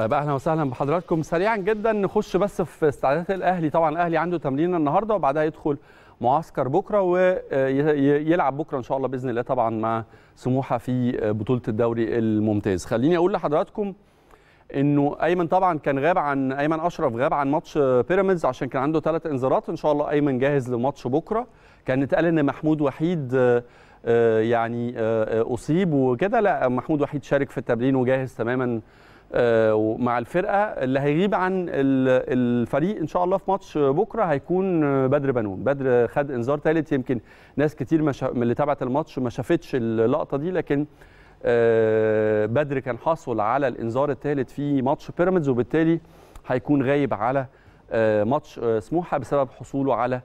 طيب اهلا وسهلا بحضراتكم سريعا جدا نخش بس في استعدادات الاهلي طبعا الاهلي عنده تمرين النهارده وبعدها يدخل معسكر بكره ويلعب بكره ان شاء الله باذن الله طبعا مع سموحه في بطوله الدوري الممتاز خليني اقول لحضراتكم انه ايمن طبعا كان غاب عن ايمن اشرف غاب عن ماتش بيراميدز عشان كان عنده ثلاث انذارات ان شاء الله ايمن جاهز لماتش بكره كان اتقال ان محمود وحيد آه، آه، يعني آه، اصيب وكده لا محمود وحيد شارك في التمرين وجاهز تماما آه، مع الفرقه اللي هيغيب عن الفريق ان شاء الله في ماتش بكره هيكون بدر بنون بدر خد انذار ثالث يمكن ناس كتير من اللي تابعت الماتش ما شافتش اللقطه دي لكن آه، بدر كان حاصل على الانذار الثالث في ماتش بيراميدز وبالتالي هيكون غايب على آه، ماتش سموحه بسبب حصوله على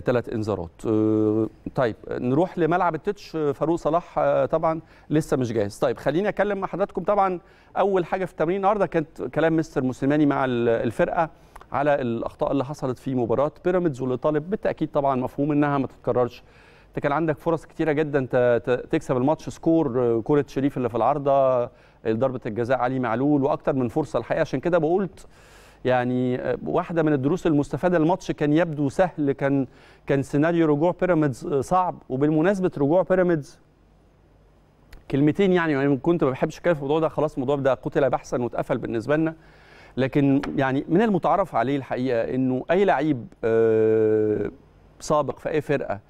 ثلاث انذارات آه، طيب نروح لملعب التتش فاروق صلاح آه، طبعا لسه مش جاهز طيب خليني اتكلم مع حضراتكم طبعا اول حاجه في التمرين النهارده كانت كلام مستر مسلماني مع الفرقه على الاخطاء اللي حصلت في مباراه بيراميدز واللي طالب بالتاكيد طبعا مفهوم انها ما تتكررش انت كان عندك فرص كتيره جدا تكسب الماتش سكور آه، كره شريف اللي في العارضه ضربه الجزاء علي معلول واكتر من فرصه الحقيقه عشان كده بقولت يعني آه، واحده من الدروس المستفاده الماتش كان يبدو سهل كان كان سيناريو رجوع بيراميدز آه، صعب وبالمناسبه رجوع بيراميدز كلمتين يعني يعني كنت ما بحبش اتكلم في الموضوع ده خلاص الموضوع ده قتل بحثا واتقفل بالنسبه لنا لكن يعني من المتعارف عليه الحقيقه انه اي لعيب آه، سابق في اي فرقه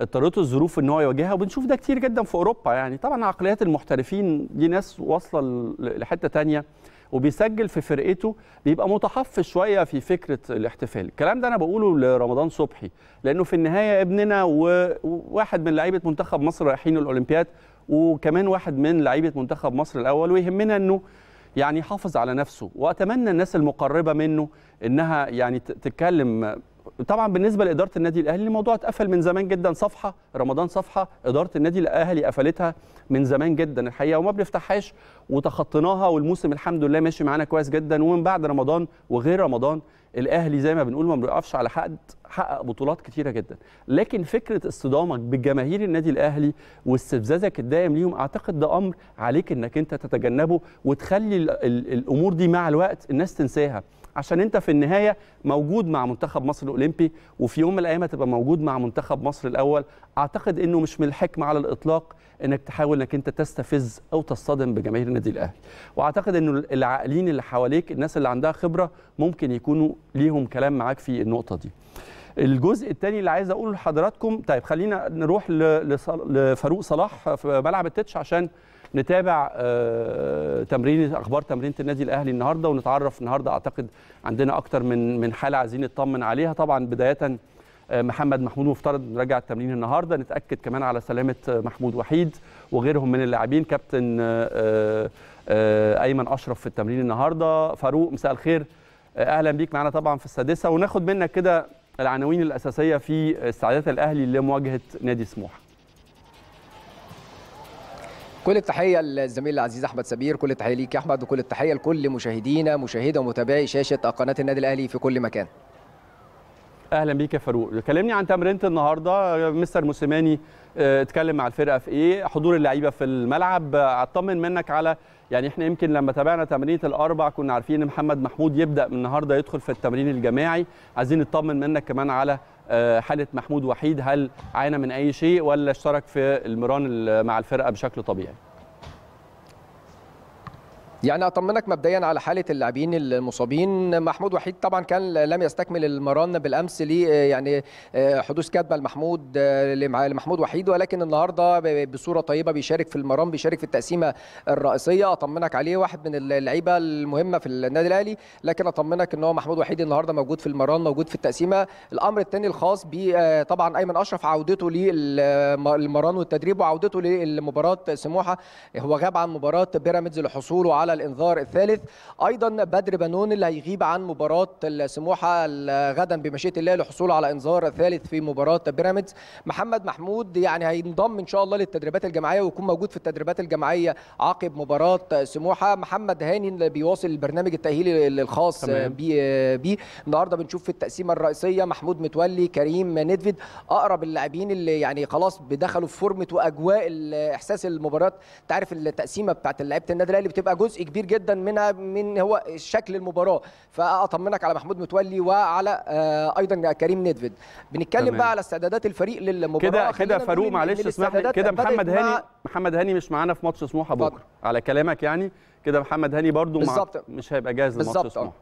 اضطرته الظروف ان هو يواجهها وبنشوف ده كتير جدا في اوروبا يعني طبعا عقليات المحترفين دي ناس واصله لحته تانية وبيسجل في فرقته بيبقى متحفظ شويه في فكره الاحتفال الكلام ده انا بقوله لرمضان صبحي لانه في النهايه ابننا وواحد من لعيبه منتخب مصر رايحين الاولمبياد وكمان واحد من لعيبه منتخب مصر الاول ويهمنا انه يعني يحافظ على نفسه واتمنى الناس المقربه منه انها يعني تتكلم طبعا بالنسبه لاداره النادي الاهلي الموضوع اتقفل من زمان جدا صفحه رمضان صفحه اداره النادي الاهلي قفلتها من زمان جدا الحقيقه وما بنفتحهاش وتخطيناها والموسم الحمد لله ماشي معانا كويس جدا ومن بعد رمضان وغير رمضان الاهلي زي ما بنقول ما بيقفش على حد حقق بطولات كتيره جدا لكن فكره اصطدامك بجماهير النادي الاهلي واستفزازك الدائم ليهم اعتقد ده امر عليك انك انت تتجنبه وتخلي الامور دي مع الوقت الناس تنساها عشان انت في النهايه موجود مع منتخب مصر الاولمبي وفي يوم من الايام هتبقى موجود مع منتخب مصر الاول اعتقد انه مش من الحكمه على الاطلاق انك تحاول انك انت تستفز او تصطدم بجماهير النادي الاهلي واعتقد انه العاقلين اللي حواليك الناس اللي عندها خبره ممكن يكونوا ليهم كلام معاك في النقطه دي الجزء الثاني اللي عايز اقوله لحضراتكم طيب خلينا نروح لفاروق صلاح في ملعب التتش عشان نتابع آه، تمرين اخبار تمرينه النادي الاهلي النهارده ونتعرف النهارده اعتقد عندنا اكتر من من حاله عايزين نطمن عليها طبعا بدايه آه، محمد محمود مفترض نراجع التمرين النهارده نتاكد كمان على سلامه آه، محمود وحيد وغيرهم من اللاعبين كابتن ايمن اشرف في التمرين النهارده فاروق مساء الخير اهلا بيك معانا طبعا في السادسه وناخد منك كده العناوين الاساسيه في استعدادات الاهلي لمواجهه نادي سموحه كل التحيه للزميل العزيز احمد سمير كل التحيه ليك يا احمد وكل التحيه لكل مشاهدينا مشاهده ومتابعي شاشه قناه النادي الاهلي في كل مكان اهلا بيك يا فاروق كلمني عن تمرينه النهارده مستر موسيماني آه، اتكلم مع الفرقه في ايه حضور اللعيبه في الملعب اطمن منك على يعني احنا يمكن لما تابعنا تمرينه الاربع كنا عارفين ان محمد محمود يبدا من النهارده يدخل في التمرين الجماعي عايزين نطمن منك كمان على آه، حاله محمود وحيد هل عانى من اي شيء ولا اشترك في المران مع الفرقه بشكل طبيعي يعني اطمنك مبدئيا على حاله اللاعبين المصابين محمود وحيد طبعا كان لم يستكمل المران بالامس ليه يعني آه، حدوث كاتبه لمحمود آه، لمحمود وحيد ولكن النهارده بصوره طيبه بيشارك في المران بيشارك في التقسيمه الرئيسيه اطمنك عليه واحد من اللعيبه المهمه في النادي الاهلي لكن اطمنك ان هو محمود وحيد النهارده موجود في المران موجود في التقسيمه الامر الثاني الخاص ب آه، طبعا ايمن اشرف عودته للمران والتدريب وعودته لمباراه سموحه هو غاب عن مباراه بيراميدز لحصوله على على الانذار الثالث ايضا بدر بنون اللي هيغيب عن مباراه السموحه غدا بمشيئه الله للحصول على انذار ثالث في مباراه بيراميدز محمد محمود يعني هينضم ان شاء الله للتدريبات الجماعيه ويكون موجود في التدريبات الجماعيه عقب مباراه سموحه محمد هاني اللي بيواصل البرنامج التاهيلي الخاص بيه, بيه النهارده بنشوف في التقسيمه الرئيسيه محمود متولي كريم ندفيد اقرب اللاعبين اللي يعني خلاص دخلوا في فورمه واجواء احساس المباراه انت عارف التقسيمه بتاعت لعيبه النادي الاهلي بتبقى جزء كبير جدا منها من هو شكل المباراه فاطمنك على محمود متولي وعلى آه، ايضا كريم ندفد بنتكلم تمام. بقى على استعدادات الفريق للمباراه كده كده فاروق معلش اسمح لي كده محمد هاني مع... محمد هاني مش معانا في ماتش سموحه بكره فضل. على كلامك يعني كده محمد هاني برده مع... مش هيبقى جاهز لماتش سموحه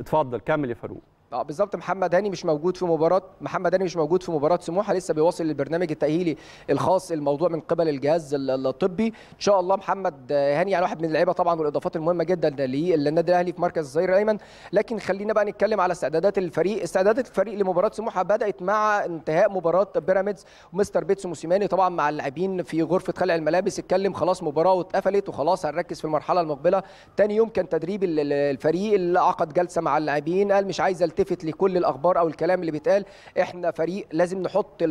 اتفضل كمل يا فاروق اه بالظبط محمد هاني مش موجود في مباراه محمد هاني مش موجود في مباراه سموحه لسه بيواصل البرنامج التاهيلي الخاص الموضوع من قبل الجهاز الطبي ان شاء الله محمد هاني يعني واحد من اللعيبه طبعا والاضافات المهمه جدا للنادي الاهلي في مركز الظهير الايمن لكن خلينا بقى نتكلم على استعدادات الفريق استعدادات الفريق لمباراه سموحه بدات مع انتهاء مباراه بيراميدز ومستر بيتسو موسيماني طبعا مع اللاعبين في غرفه خلع الملابس اتكلم خلاص مباراه واتقفلت وخلاص هنركز في المرحله المقبله تاني يوم كان تدريب الفريق اللي عقد جلسه مع اللاعبين قال مش عايز التفت لكل الاخبار او الكلام اللي بيتقال احنا فريق لازم نحط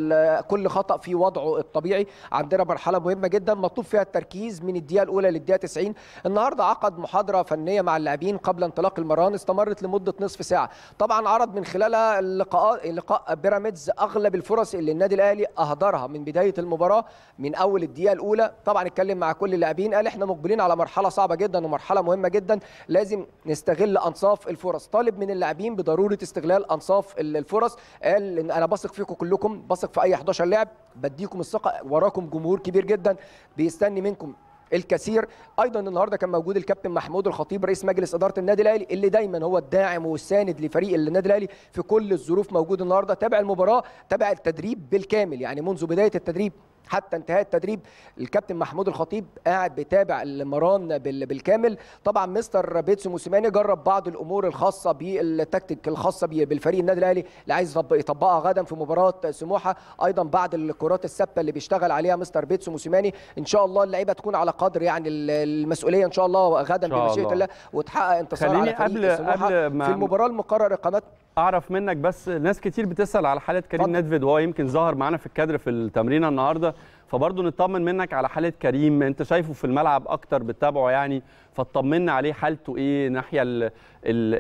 كل خطا في وضعه الطبيعي عندنا مرحله مهمه جدا مطلوب فيها التركيز من الدقيقه الاولى للدقيقه 90 النهارده عقد محاضره فنيه مع اللاعبين قبل انطلاق المران استمرت لمده نصف ساعه طبعا عرض من خلالها اللقاء لقاء بيراميدز اغلب الفرص اللي النادي الاهلي اهدرها من بدايه المباراه من اول الدقيقه الاولى طبعا اتكلم مع كل اللاعبين قال احنا مقبلين على مرحله صعبه جدا ومرحله مهمه جدا لازم نستغل انصاف الفرص طالب من اللاعبين بضروره استغلال انصاف الفرص قال ان انا بثق فيكم كلكم بثق في اي 11 لاعب بديكم الثقه وراكم جمهور كبير جدا بيستني منكم الكثير ايضا النهارده كان موجود الكابتن محمود الخطيب رئيس مجلس اداره النادي الاهلي اللي دايما هو الداعم والساند لفريق النادي الاهلي في كل الظروف موجود النهارده تابع المباراه تابع التدريب بالكامل يعني منذ بدايه التدريب حتى انتهاء التدريب الكابتن محمود الخطيب قاعد بيتابع المران بالكامل طبعا مستر بيتسو موسيماني جرب بعض الامور الخاصه بالتكتيك الخاصه بالفريق النادي الاهلي اللي عايز يطبقها غدا في مباراه سموحه ايضا بعد الكرات الثابته اللي بيشتغل عليها مستر بيتسو موسيماني ان شاء الله اللعيبه تكون على قدر يعني المسؤوليه ان شاء الله غدا بمشيئه الله وتحقق انتصار على فريق سموحه في المباراه المقرر اقامتها اعرف منك بس ناس كتير بتسال على حاله كريم طبعا. ندفد وهو يمكن ظهر معانا في الكادر في التمرين النهارده فبرضه نطمن منك على حاله كريم انت شايفه في الملعب اكتر بتتابعه يعني فطمنا عليه حالته ايه الناحيه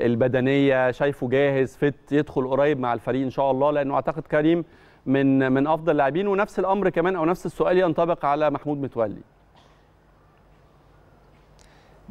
البدنيه شايفه جاهز فت يدخل قريب مع الفريق ان شاء الله لانه اعتقد كريم من من افضل اللاعبين ونفس الامر كمان او نفس السؤال ينطبق على محمود متولي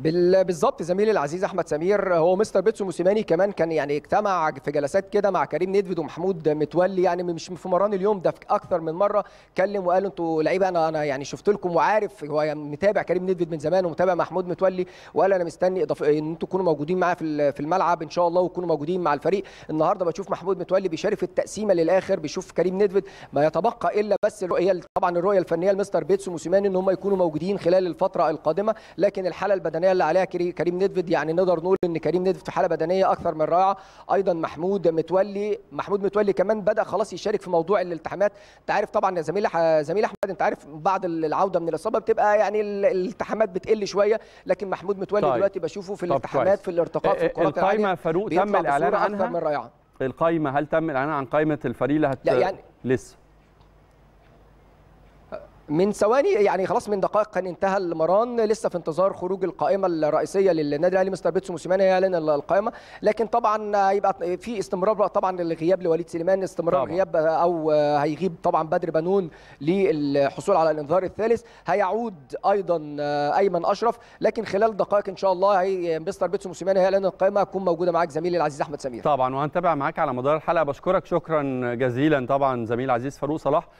بالظبط زميلي العزيز احمد سمير هو مستر بيتسو موسيماني كمان كان يعني اجتمع في جلسات كده مع كريم نيدفيد ومحمود متولي يعني مش في مران اليوم ده في اكثر من مره كلم وقال انتوا لعيبه انا انا يعني شفت لكم وعارف هو يعني متابع كريم نيدفيد من زمان ومتابع محمود متولي وقال انا مستني اضاف ان انتوا تكونوا موجودين معايا في في الملعب ان شاء الله وتكونوا موجودين مع الفريق النهارده بشوف محمود متولي بيشارك في التقسيمه للاخر بيشوف كريم نيدفيد ما يتبقى الا بس الرؤيه طبعا الرؤيه الفنيه لمستر بيتسو موسيماني ان هم يكونوا موجودين خلال الفتره القادمه لكن الحاله البدنيه البدنيه اللي عليها كريم نيدفيد يعني نقدر نقول ان كريم نيدفيد في حاله بدنيه اكثر من رائعه ايضا محمود متولي محمود متولي كمان بدا خلاص يشارك في موضوع الالتحامات انت عارف طبعا يا زميلي زميل احمد انت عارف بعد العوده من الاصابه بتبقى يعني الالتحامات بتقل شويه لكن محمود متولي طيب. دلوقتي بشوفه في الالتحامات في الارتقاء في إيه، الكرات القايمه فاروق تم الاعلان عنها القايمه هل تم الاعلان عن قائمه الفريق اللي هت... لا يعني لسه من ثواني يعني خلاص من دقائق كان انتهى المران لسه في انتظار خروج القائمه الرئيسيه للنادي الاهلي مستر بيتسو موسيماني يعلن القائمه لكن طبعا هيبقى في استمرار طبعا لغياب لوليد سليمان استمرار طبعا. غياب او هيغيب طبعا بدر بنون للحصول على الانذار الثالث هيعود ايضا ايمن اشرف لكن خلال دقائق ان شاء الله هي مستر بيتسو موسيماني هيعلن القائمه هتكون موجوده معاك زميلي العزيز احمد سمير طبعا وهنتابع معاك على مدار الحلقه بشكرك شكرا جزيلا طبعا زميل عزيز فاروق صلاح